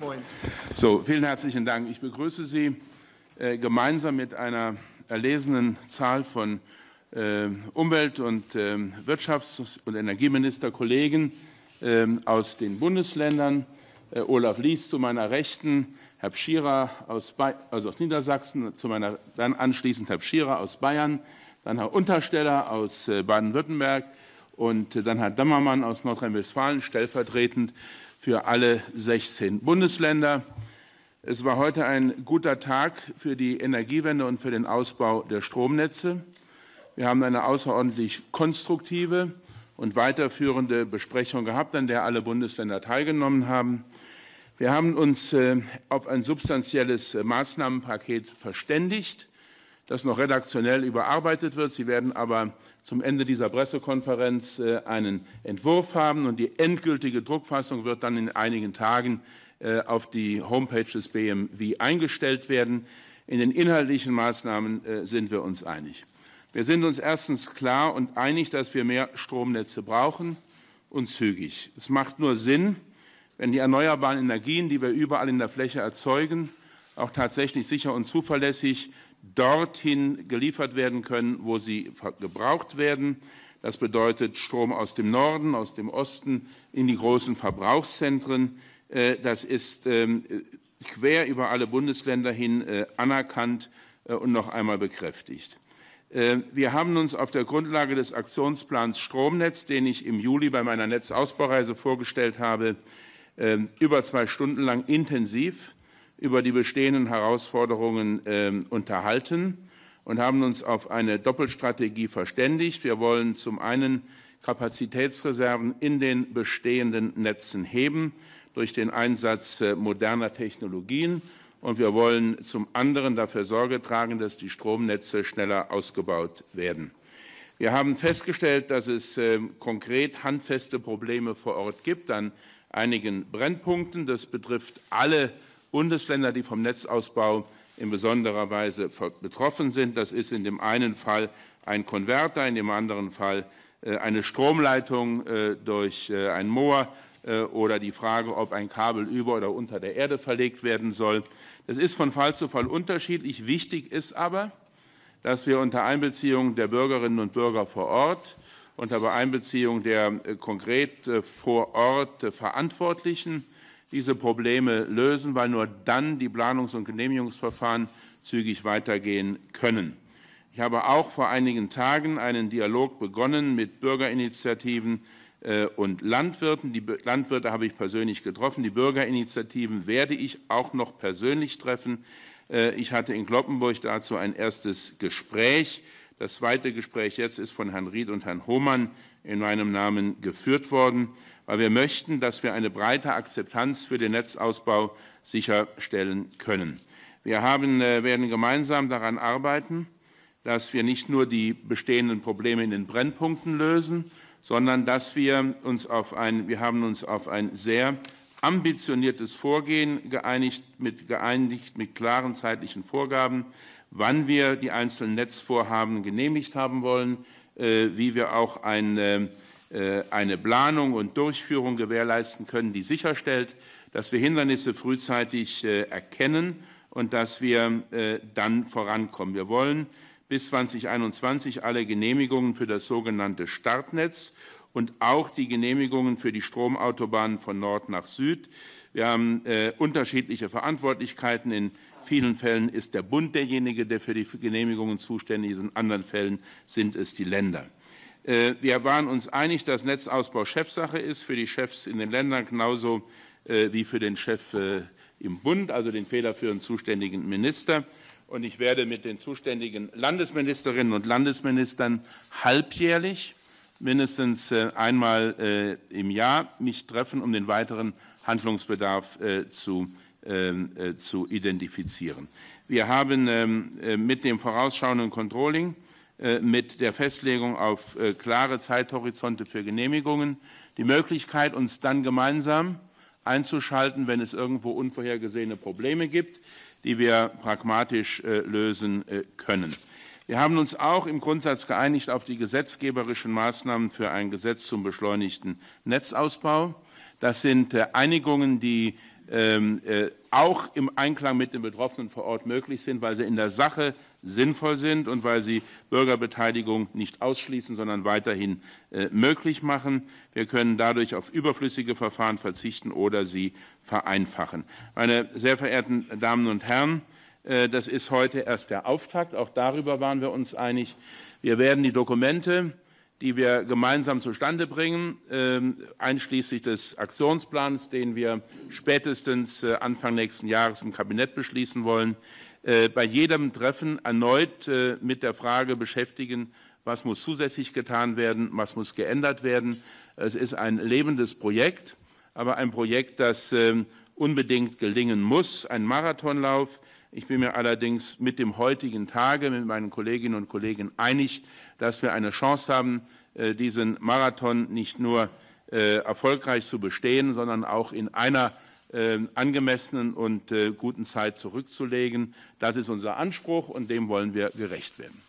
Moin. So, vielen herzlichen Dank. Ich begrüße Sie äh, gemeinsam mit einer erlesenen Zahl von äh, Umwelt- und äh, Wirtschafts- und Energieministerkollegen ähm, aus den Bundesländern. Äh, Olaf Lies zu meiner Rechten, Herr Pschirer aus, also aus, Niedersachsen, zu meiner, dann anschließend Herr Pschirer aus Bayern, dann Herr Untersteller aus äh, Baden-Württemberg und äh, dann Herr Dammermann aus Nordrhein-Westfalen stellvertretend für alle 16 Bundesländer. Es war heute ein guter Tag für die Energiewende und für den Ausbau der Stromnetze. Wir haben eine außerordentlich konstruktive und weiterführende Besprechung gehabt, an der alle Bundesländer teilgenommen haben. Wir haben uns äh, auf ein substanzielles äh, Maßnahmenpaket verständigt, das noch redaktionell überarbeitet wird. Sie werden aber zum Ende dieser Pressekonferenz äh, einen Entwurf haben und die endgültige Druckfassung wird dann in einigen Tagen äh, auf die Homepage des BMW eingestellt werden. In den inhaltlichen Maßnahmen äh, sind wir uns einig. Wir sind uns erstens klar und einig, dass wir mehr Stromnetze brauchen und zügig. Es macht nur Sinn, wenn die erneuerbaren Energien, die wir überall in der Fläche erzeugen, auch tatsächlich sicher und zuverlässig dorthin geliefert werden können, wo sie gebraucht werden. Das bedeutet Strom aus dem Norden, aus dem Osten in die großen Verbrauchszentren. Äh, das ist ähm, quer über alle Bundesländer hin äh, anerkannt äh, und noch einmal bekräftigt. Wir haben uns auf der Grundlage des Aktionsplans Stromnetz, den ich im Juli bei meiner Netzausbaureise vorgestellt habe, über zwei Stunden lang intensiv über die bestehenden Herausforderungen äh, unterhalten und haben uns auf eine Doppelstrategie verständigt. Wir wollen zum einen Kapazitätsreserven in den bestehenden Netzen heben durch den Einsatz äh, moderner Technologien. Und wir wollen zum anderen dafür Sorge tragen, dass die Stromnetze schneller ausgebaut werden. Wir haben festgestellt, dass es ähm, konkret handfeste Probleme vor Ort gibt an einigen Brennpunkten. Das betrifft alle Bundesländer, die vom Netzausbau in besonderer Weise betroffen sind. Das ist in dem einen Fall ein Konverter, in dem anderen Fall äh, eine Stromleitung äh, durch äh, ein Moor oder die Frage, ob ein Kabel über oder unter der Erde verlegt werden soll. Das ist von Fall zu Fall unterschiedlich. Wichtig ist aber, dass wir unter Einbeziehung der Bürgerinnen und Bürger vor Ort, unter Einbeziehung der konkret vor Ort Verantwortlichen diese Probleme lösen, weil nur dann die Planungs- und Genehmigungsverfahren zügig weitergehen können. Ich habe auch vor einigen Tagen einen Dialog begonnen mit Bürgerinitiativen äh, und Landwirten. Die Landwirte habe ich persönlich getroffen. Die Bürgerinitiativen werde ich auch noch persönlich treffen. Äh, ich hatte in Kloppenburg dazu ein erstes Gespräch. Das zweite Gespräch jetzt ist von Herrn Ried und Herrn Hohmann in meinem Namen geführt worden weil wir möchten, dass wir eine breite Akzeptanz für den Netzausbau sicherstellen können. Wir haben, äh, werden gemeinsam daran arbeiten, dass wir nicht nur die bestehenden Probleme in den Brennpunkten lösen, sondern dass wir uns auf ein, wir haben uns auf ein sehr ambitioniertes Vorgehen geeinigt mit, geeinigt mit klaren zeitlichen Vorgaben, wann wir die einzelnen Netzvorhaben genehmigt haben wollen, äh, wie wir auch ein äh, äh, eine Planung und Durchführung gewährleisten können, die sicherstellt, dass wir Hindernisse frühzeitig äh, erkennen und dass wir äh, dann vorankommen. Wir wollen bis 2021 alle Genehmigungen für das sogenannte Startnetz und auch die Genehmigungen für die Stromautobahnen von Nord nach Süd. Wir haben äh, unterschiedliche Verantwortlichkeiten. In vielen Fällen ist der Bund derjenige, der für die Genehmigungen zuständig ist. In anderen Fällen sind es die Länder. Äh, wir waren uns einig, dass Netzausbau Chefsache ist, für die Chefs in den Ländern genauso äh, wie für den Chef äh, im Bund, also den federführenden zuständigen Minister. Und ich werde mit den zuständigen Landesministerinnen und Landesministern halbjährlich, mindestens einmal im Jahr, mich treffen, um den weiteren Handlungsbedarf zu, ähm, zu identifizieren. Wir haben ähm, mit dem vorausschauenden Controlling äh, mit der Festlegung auf äh, klare Zeithorizonte für Genehmigungen, die Möglichkeit, uns dann gemeinsam einzuschalten, wenn es irgendwo unvorhergesehene Probleme gibt, die wir pragmatisch äh, lösen können. Wir haben uns auch im Grundsatz geeinigt auf die gesetzgeberischen Maßnahmen für ein Gesetz zum beschleunigten Netzausbau. Das sind Einigungen, die ähm, auch im Einklang mit den Betroffenen vor Ort möglich sind, weil sie in der Sache sinnvoll sind und weil sie Bürgerbeteiligung nicht ausschließen, sondern weiterhin äh, möglich machen. Wir können dadurch auf überflüssige Verfahren verzichten oder sie vereinfachen. Meine sehr verehrten Damen und Herren, äh, das ist heute erst der Auftakt. Auch darüber waren wir uns einig. Wir werden die Dokumente die wir gemeinsam zustande bringen, ähm, einschließlich des Aktionsplans, den wir spätestens äh, Anfang nächsten Jahres im Kabinett beschließen wollen, äh, bei jedem Treffen erneut äh, mit der Frage beschäftigen, was muss zusätzlich getan werden, was muss geändert werden. Es ist ein lebendes Projekt, aber ein Projekt, das ähm, unbedingt gelingen muss, ein Marathonlauf. Ich bin mir allerdings mit dem heutigen Tage, mit meinen Kolleginnen und Kollegen einig, dass wir eine Chance haben, äh, diesen Marathon nicht nur erfolgreich zu bestehen, sondern auch in einer ähm, angemessenen und äh, guten Zeit zurückzulegen. Das ist unser Anspruch und dem wollen wir gerecht werden.